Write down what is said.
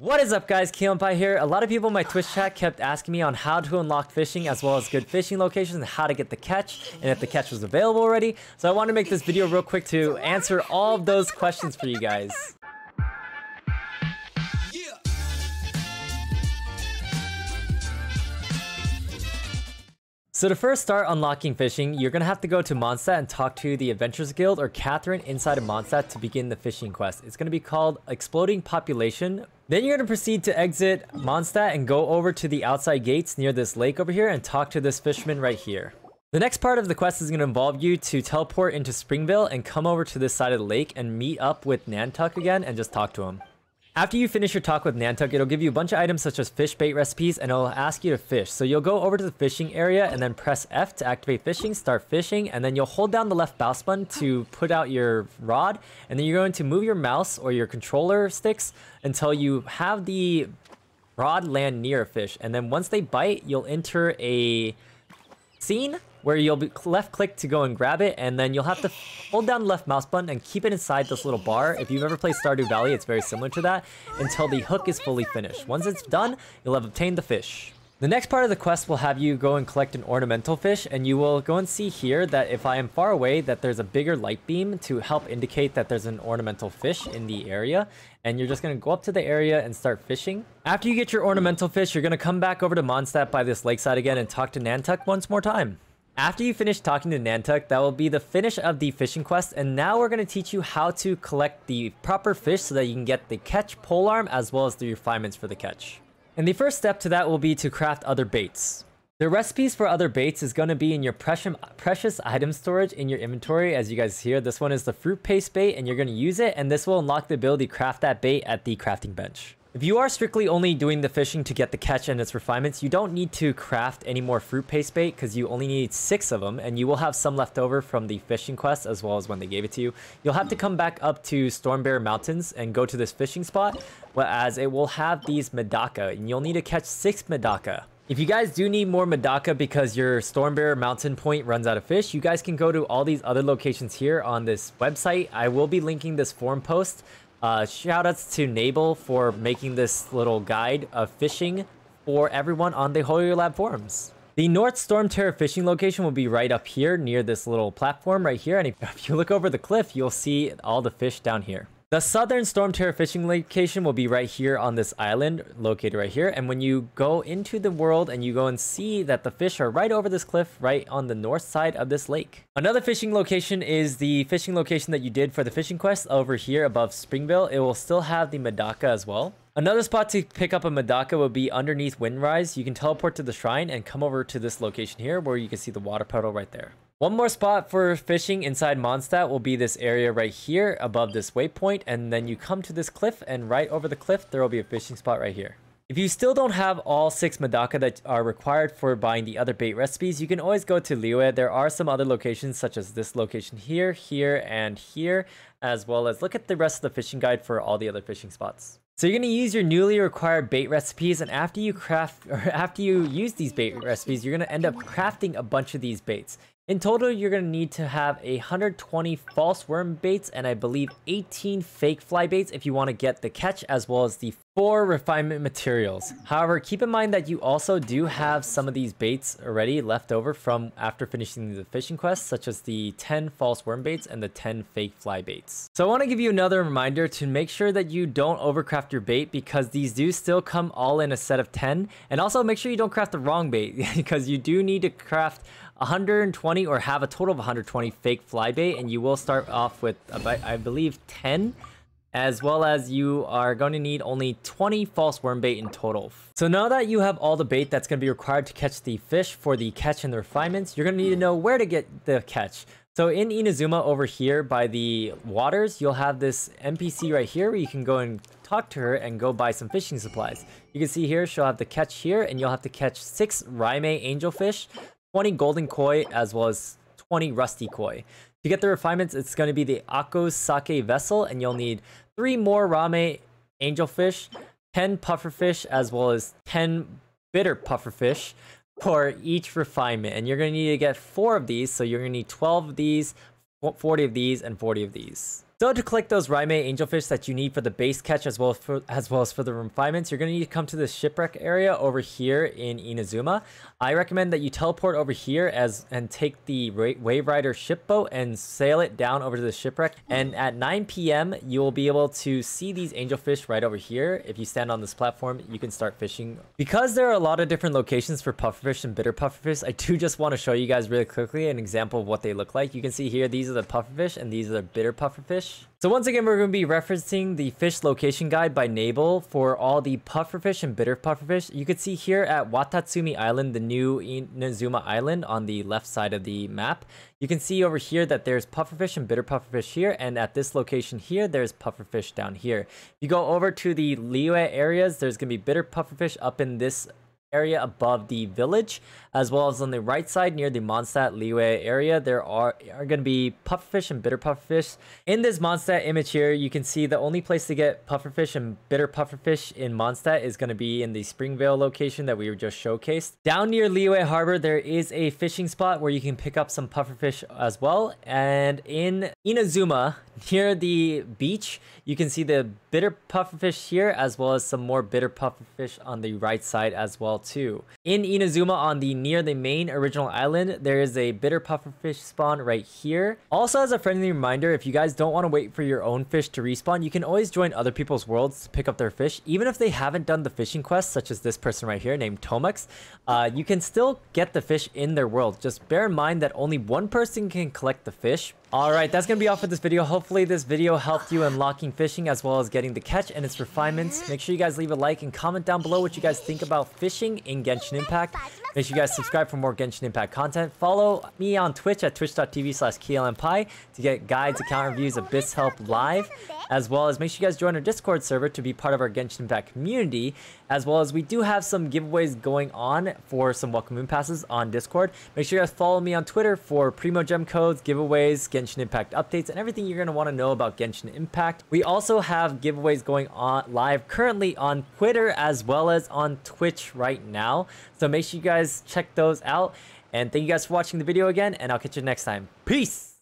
What is up guys, Keonpai here. A lot of people in my Twitch chat kept asking me on how to unlock fishing as well as good fishing locations and how to get the catch and if the catch was available already. So I wanted to make this video real quick to answer all of those questions for you guys. So to first start unlocking fishing, you're gonna have to go to Mondstadt and talk to the Adventurers Guild or Catherine inside of Mondstadt to begin the fishing quest. It's gonna be called Exploding Population. Then you're gonna proceed to exit Mondstadt and go over to the outside gates near this lake over here and talk to this fisherman right here. The next part of the quest is going to involve you to teleport into Springville and come over to this side of the lake and meet up with Nantuck again and just talk to him. After you finish your talk with Nantuck, it'll give you a bunch of items such as fish bait recipes and it'll ask you to fish. So you'll go over to the fishing area and then press F to activate fishing, start fishing, and then you'll hold down the left mouse button to put out your rod. And then you're going to move your mouse or your controller sticks until you have the rod land near a fish. And then once they bite, you'll enter a scene where you'll be left click to go and grab it, and then you'll have to hold down the left mouse button and keep it inside this little bar. If you've ever played Stardew Valley, it's very similar to that, until the hook is fully finished. Once it's done, you'll have obtained the fish. The next part of the quest will have you go and collect an ornamental fish and you will go and see here that if I am far away that there's a bigger light beam to help indicate that there's an ornamental fish in the area and you're just going to go up to the area and start fishing. After you get your ornamental fish, you're going to come back over to Mondstadt by this lakeside again and talk to Nantuck once more time. After you finish talking to Nantuck, that will be the finish of the fishing quest and now we're going to teach you how to collect the proper fish so that you can get the catch polearm as well as the refinements for the catch. And the first step to that will be to craft other baits. The recipes for other baits is going to be in your precious, precious item storage in your inventory as you guys hear. This one is the fruit paste bait and you're going to use it and this will unlock the ability to craft that bait at the crafting bench. If you are strictly only doing the fishing to get the catch and its refinements, you don't need to craft any more fruit paste bait because you only need six of them and you will have some left over from the fishing quest as well as when they gave it to you. You'll have to come back up to Stormbear Mountains and go to this fishing spot, whereas it will have these Medaka and you'll need to catch six Medaka. If you guys do need more Medaka because your Stormbear Mountain Point runs out of fish, you guys can go to all these other locations here on this website. I will be linking this forum post uh, shoutouts to Nable for making this little guide of fishing for everyone on the Holy Lab forums. The North Storm Terror fishing location will be right up here near this little platform right here. And if you look over the cliff, you'll see all the fish down here. The southern storm terror fishing location will be right here on this island, located right here. And when you go into the world and you go and see that the fish are right over this cliff, right on the north side of this lake. Another fishing location is the fishing location that you did for the fishing quest over here above Springville. It will still have the Madaka as well. Another spot to pick up a Madaka would be underneath Windrise. You can teleport to the shrine and come over to this location here where you can see the water puddle right there. One more spot for fishing inside Mondstadt will be this area right here above this waypoint and then you come to this cliff and right over the cliff there will be a fishing spot right here. If you still don't have all 6 Madaka that are required for buying the other bait recipes, you can always go to Liyue. There are some other locations such as this location here, here, and here, as well as look at the rest of the fishing guide for all the other fishing spots. So you're going to use your newly required bait recipes and after you craft or after you use these bait recipes, you're going to end up crafting a bunch of these baits. In total, you're going to need to have 120 false worm baits and I believe 18 fake fly baits if you want to get the catch as well as the four refinement materials. However, keep in mind that you also do have some of these baits already left over from after finishing the fishing quest, such as the 10 false worm baits and the 10 fake fly baits. So I want to give you another reminder to make sure that you don't overcraft your bait because these do still come all in a set of 10. And also make sure you don't craft the wrong bait because you do need to craft 120 or have a total of 120 fake fly bait and you will start off with about, uh, I believe 10 as well as you are going to need only 20 false worm bait in total. So now that you have all the bait that's going to be required to catch the fish for the catch and the refinements, you're going to need to know where to get the catch. So in Inazuma over here by the waters, you'll have this NPC right here where you can go and talk to her and go buy some fishing supplies. You can see here, she'll have the catch here and you'll have to catch six Raime angelfish, 20 golden koi as well as 20 rusty koi. To get the refinements, it's going to be the Akko Sake vessel, and you'll need 3 more rame angelfish, 10 pufferfish, as well as 10 bitter pufferfish for each refinement. And you're going to need to get 4 of these, so you're going to need 12 of these, 40 of these, and 40 of these. So to collect those Rime angelfish that you need for the base catch as well as for, as well as for the refinements, you're going to need to come to the shipwreck area over here in Inazuma. I recommend that you teleport over here as and take the Wave Rider ship boat and sail it down over to the shipwreck. And at 9 p.m., you will be able to see these angelfish right over here. If you stand on this platform, you can start fishing. Because there are a lot of different locations for pufferfish and bitter pufferfish, I do just want to show you guys really quickly an example of what they look like. You can see here, these are the pufferfish and these are the bitter pufferfish fish. So once again, we're going to be referencing the fish location guide by Nabel for all the pufferfish and bitter pufferfish. You can see here at Watatsumi Island, the new Inazuma Island on the left side of the map. You can see over here that there's pufferfish and bitter pufferfish here, and at this location here, there's pufferfish down here. If you go over to the Liyue areas, there's going to be bitter pufferfish up in this area above the village, as well as on the right side near the Monstat Leeway area, there are, are going to be pufferfish and bitter pufferfish. In this Monstat image here, you can see the only place to get pufferfish and bitter pufferfish in Monstat is going to be in the Springvale location that we were just showcased. Down near Leeway Harbor, there is a fishing spot where you can pick up some pufferfish as well. And in Inazuma, near the beach, you can see the bitter pufferfish here as well as some more bitter pufferfish on the right side as well too. In Inazuma on the near the main original island, there is a bitter pufferfish spawn right here. Also as a friendly reminder, if you guys don't want to wait for your own fish to respawn, you can always join other people's worlds to pick up their fish. Even if they haven't done the fishing quest, such as this person right here named Tomex, uh, you can still get the fish in their world. Just bear in mind that only one person can collect the fish all right, that's going to be all for this video. Hopefully this video helped you unlocking fishing as well as getting the catch and its refinements. Make sure you guys leave a like and comment down below what you guys think about fishing in Genshin Impact. Make sure you guys subscribe for more Genshin Impact content. Follow me on Twitch at twitch.tv slash KLMPi to get guides, account reviews, Abyss Help live, as well as make sure you guys join our Discord server to be part of our Genshin Impact community, as well as we do have some giveaways going on for some Welcome Moon passes on Discord. Make sure you guys follow me on Twitter for Primo Gem codes, giveaways, Genshin Impact updates, and everything you're going to want to know about Genshin Impact. We also have giveaways going on live currently on Twitter as well as on Twitch right now. So make sure you guys guys check those out. And thank you guys for watching the video again, and I'll catch you next time. Peace!